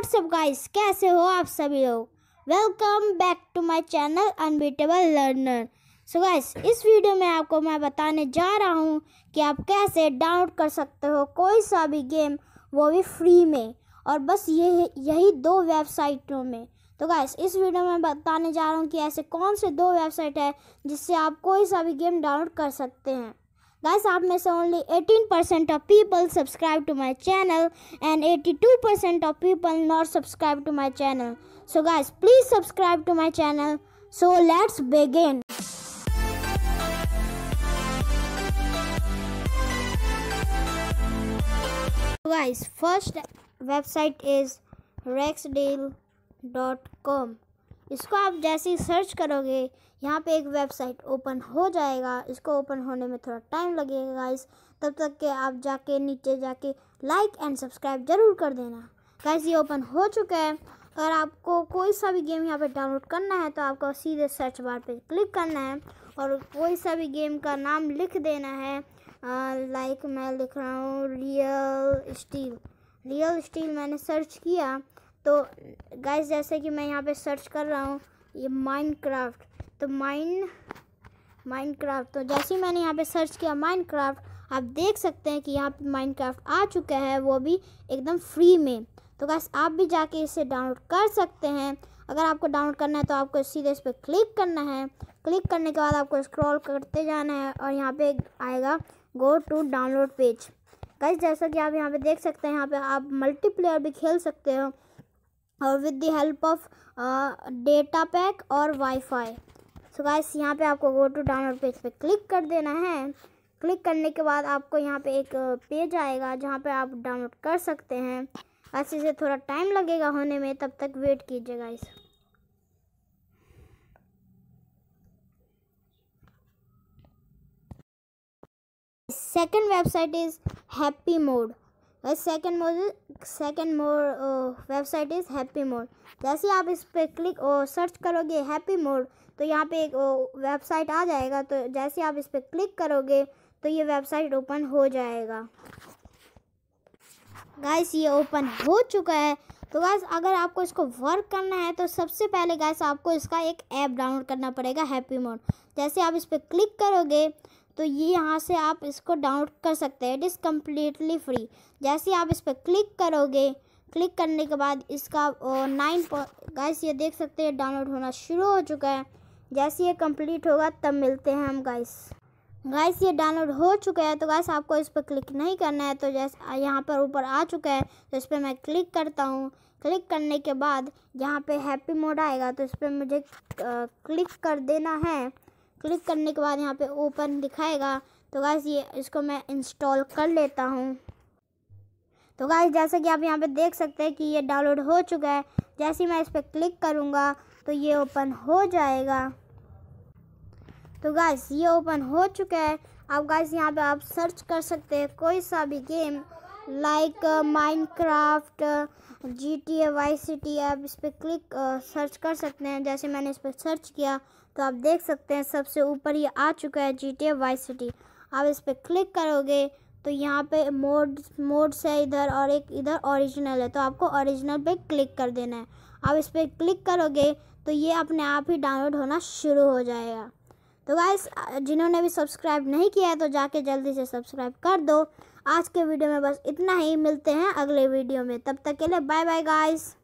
WhatsApp guys कैसे हो आप सभी लोग welcome back to my channel unbeatable learner so guys इस वीडियो में आपको मैं बताने जा रहा हूँ कि आप कैसे डाउनलोड कर सकते हो कोई सा भी गेम वो भी फ्री में और बस ये यही दो वेबसाइटों में तो गाइस इस वीडियो में बताने जा रहा हूँ कि ऐसे कौन से दो वेबसाइट है जिससे आप कोई सा भी गेम डाउनलोड कर सकते हैं Guys, आप में से only 18% of people subscribe to my channel and 82% of people not subscribe to my channel. So guys, please subscribe to my channel. So let's begin. guys, first website is rexdeal.com इसको आप जैसे ही search करोगे यहाँ पे एक website open हो जाएगा इसको ओपन होने में थोड़ा टाइम लगेगा गाइस तब तक के आप जाके नीचे जाके लाइक एंड सब्सक्राइब जरूर कर देना गाइस ये ओपन हो चुका है अगर आपको कोई सा भी गेम यहाँ पे डाउनलोड करना है तो आपको सीधे सर्च बार पे क्लिक करना है और कोई सा भी गेम का नाम लिख देना है लाइक मैं लिख रहा हूँ रियल स्टील रियल स्टील मैंने सर्च किया तो गैस जैसे कि मैं यहाँ पे सर्च कर रहा हूँ ये माइनक्राफ्ट तो माइन माइनक्राफ्ट तो जैसे ही मैंने यहाँ पे सर्च किया माइनक्राफ्ट आप देख सकते हैं कि यहाँ पे माइनक्राफ्ट आ चुका है वो भी एकदम फ्री में तो गैस आप भी जाके इसे डाउनलोड कर सकते हैं अगर आपको डाउनलोड करना है तो आपको सीधे इस पर क्लिक करना है क्लिक करने के बाद आपको स्क्रॉल करते जाना है और यहाँ पे आएगा go to download page guys जैसा कि आप यहाँ पे देख सकते हैं यहाँ पे आप मल्टीप्लेयर भी खेल सकते हो और with the help of data pack और वाईफाई सो गाइस यहाँ पे आपको गो टू डाउनलोड पेज पे क्लिक कर देना है क्लिक करने के बाद आपको यहाँ पे एक पेज uh, आएगा जहाँ पे आप डाउनलोड कर सकते हैं ऐसे से थोड़ा टाइम लगेगा होने में तब तक वेट कीजिए guys second website is happy mod second mod is second mod website is happy mod जैसे आप इस पर क्लिक और सर्च करोगे हैप्पी मोड तो यहाँ पे एक वेबसाइट आ जाएगा तो जैसे आप इस पर क्लिक करोगे तो ये वेबसाइट ओपन हो जाएगा गाइस ये ओपन हो चुका है तो गाइस अगर आपको इसको वर्क करना है तो सबसे पहले गाइस आपको इसका एक ऐप डाउनलोड करना पड़ेगा हैप्पी मोड जैसे आप इस पर क्लिक करोगे तो ये यहाँ से आप इसको डाउनलोड कर सकते हैं इट इज़ कम्प्लीटली फ्री जैसे आप इस पर क्लिक करोगे क्लिक करने के बाद इसका नाइन गाइस ये देख सकते हैं डाउनलोड होना शुरू हो चुका है जैसे ये कंप्लीट होगा तब मिलते हैं हम गाइस गाइस ये डाउनलोड हो चुका है तो गाइस आपको इस पर क्लिक नहीं करना है तो जैसे यहाँ पर ऊपर आ चुका है तो इस पर मैं क्लिक करता हूँ क्लिक करने के बाद यहाँ पे हैप्पी मोड आएगा तो इस पर मुझे क्लिक कर देना है क्लिक करने के बाद यहाँ पे ओपन दिखाएगा तो गाइस ये इसको मैं इंस्टॉल कर लेता हूँ तो गाइस जैसा कि आप यहाँ पे देख सकते हैं कि ये डाउनलोड हो चुका है जैसे ही मैं इस पर क्लिक करूँगा तो ये ओपन हो जाएगा तो गाइस ये ओपन हो चुका है आप गाइस यहाँ पे आप सर्च कर सकते हैं कोई सा भी game like uh, Minecraft, uh, GTA Vice City आप इस पर क्लिक सर्च कर सकते हैं जैसे मैंने इस पर सर्च किया तो आप देख सकते हैं सबसे ऊपर ये आ चुका है GTA Vice City आप इस पर क्लिक करोगे तो यहाँ पे मोड मोड्स है इधर और एक इधर ओरिजिनल है तो आपको ओरिजिनल पे क्लिक कर देना है आप इस पर क्लिक करोगे तो ये अपने आप ही डाउनलोड होना शुरू हो जाएगा तो गाइस जिन्होंने भी सब्सक्राइब नहीं किया है तो जाके जल्दी से सब्सक्राइब कर दो आज के वीडियो में बस इतना ही मिलते हैं अगले वीडियो में तब तक के लिए बाय बाय गाइस